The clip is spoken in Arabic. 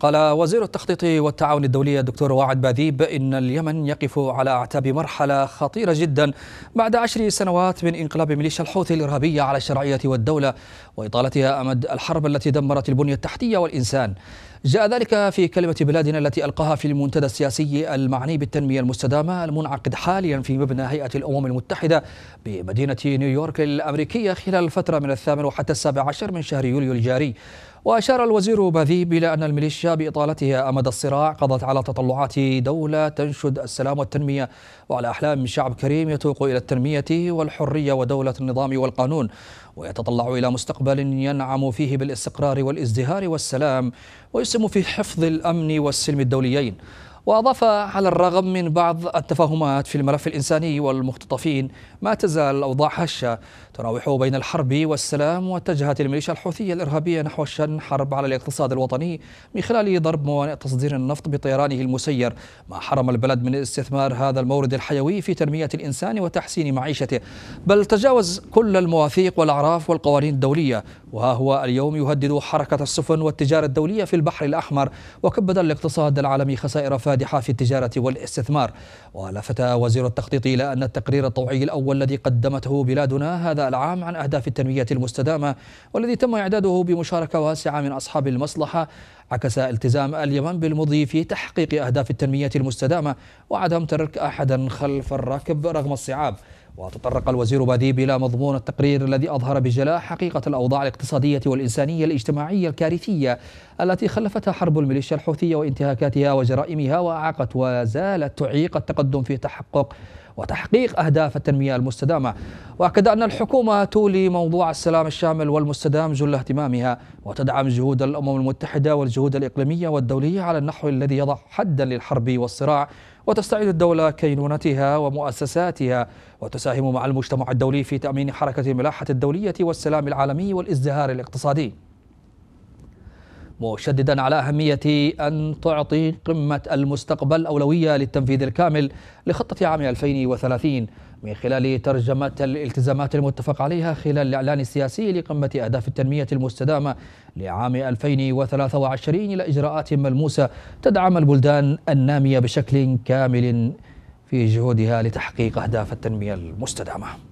قال وزير التخطيط والتعاون الدولي الدكتور واعد باذيب إن اليمن يقف على أعتاب مرحلة خطيرة جدا بعد عشر سنوات من انقلاب ميليشيا الحوثي الإرهابية على الشرعية والدولة وإطالتها أمد الحرب التي دمرت البنية التحتية والإنسان جاء ذلك في كلمة بلادنا التي ألقاها في المنتدى السياسي المعني بالتنمية المستدامة المنعقد حاليا في مبنى هيئة الأمم المتحدة بمدينة نيويورك الأمريكية خلال الفترة من الثامن وحتى السابع عشر من شهر يوليو الجاري وأشار الوزير بذيب إلى أن الميليشيا بإطالتها أمد الصراع قضت على تطلعات دولة تنشد السلام والتنمية وعلى أحلام شعب كريم يتوق إلى التنمية والحرية ودولة النظام والقانون ويتطلع إلى مستقبل ينعم فيه بالاستقرار والازدهار والسلام ويسهم في حفظ الأمن والسلم الدوليين وأضاف على الرغم من بعض التفاهمات في الملف الإنساني والمختطفين ما تزال الأوضاع هشة تراوح بين الحرب والسلام واتجهت الميليشيا الحوثية الإرهابية نحو شن حرب على الاقتصاد الوطني من خلال ضرب موانئ تصدير النفط بطيرانه المسير ما حرم البلد من استثمار هذا المورد الحيوي في تنمية الإنسان وتحسين معيشته بل تجاوز كل المواثيق والأعراف والقوانين الدولية وها هو اليوم يهدد حركة السفن والتجارة الدولية في البحر الأحمر وكبد الاقتصاد العالمي خسائر فادحة القادحة في التجارة والاستثمار ولفت وزير التخطيط إلى أن التقرير الطوعي الأول الذي قدمته بلادنا هذا العام عن أهداف التنمية المستدامة والذي تم إعداده بمشاركة واسعة من أصحاب المصلحة عكس التزام اليمن بالمضي في تحقيق أهداف التنمية المستدامة وعدم ترك أحدا خلف الركب رغم الصعاب وتطرق الوزير بديب إلى مضمون التقرير الذي أظهر بجلاء حقيقة الأوضاع الاقتصادية والإنسانية الاجتماعية الكارثية التي خلفتها حرب الميليشيا الحوثية وانتهاكاتها وجرائمها وأعاقت وزالت تعيق التقدم في تحقق وتحقيق أهداف التنمية المستدامة وأكد أن الحكومة تولي موضوع السلام الشامل والمستدام جل اهتمامها وتدعم جهود الأمم المتحدة والجهود الإقليمية والدولية على النحو الذي يضع حدا للحرب والصراع وتستعيد الدولة كينونتها ومؤسساتها وتساهم مع المجتمع الدولي في تأمين حركة الملاحة الدولية والسلام العالمي والازدهار الاقتصادي مشددا على أهمية أن تعطي قمة المستقبل أولوية للتنفيذ الكامل لخطة عام 2030 من خلال ترجمة الالتزامات المتفق عليها خلال الإعلان السياسي لقمة أهداف التنمية المستدامة لعام 2023 إلى إجراءات ملموسة تدعم البلدان النامية بشكل كامل في جهودها لتحقيق أهداف التنمية المستدامة